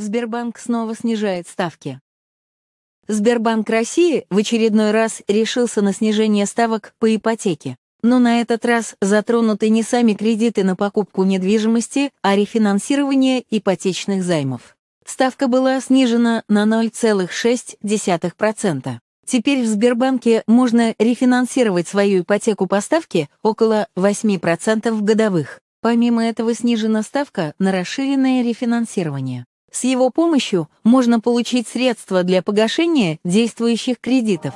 Сбербанк снова снижает ставки. Сбербанк России в очередной раз решился на снижение ставок по ипотеке. Но на этот раз затронуты не сами кредиты на покупку недвижимости, а рефинансирование ипотечных займов. Ставка была снижена на 0,6%. Теперь в Сбербанке можно рефинансировать свою ипотеку по ставке около 8% годовых. Помимо этого снижена ставка на расширенное рефинансирование. С его помощью можно получить средства для погашения действующих кредитов.